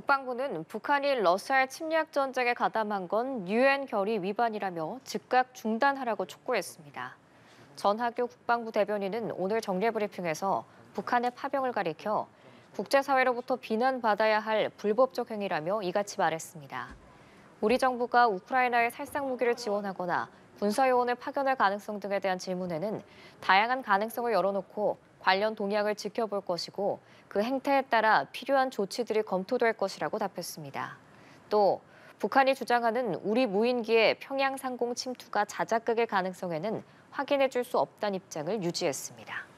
국방부는 북한이 러시아의 침략 전쟁에 가담한 건 유엔 결의 위반이라며 즉각 중단하라고 촉구했습니다. 전학교 국방부 대변인은 오늘 정례 브리핑에서 북한의 파병을 가리켜 국제사회로부터 비난받아야 할 불법적 행위라며 이같이 말했습니다. 우리 정부가 우크라이나에 살상 무기를 지원하거나 군사요원을 파견할 가능성 등에 대한 질문에는 다양한 가능성을 열어놓고 관련 동향을 지켜볼 것이고 그 행태에 따라 필요한 조치들이 검토될 것이라고 답했습니다. 또 북한이 주장하는 우리 무인기의 평양 상공 침투가 자작극의 가능성에는 확인해 줄수 없다는 입장을 유지했습니다.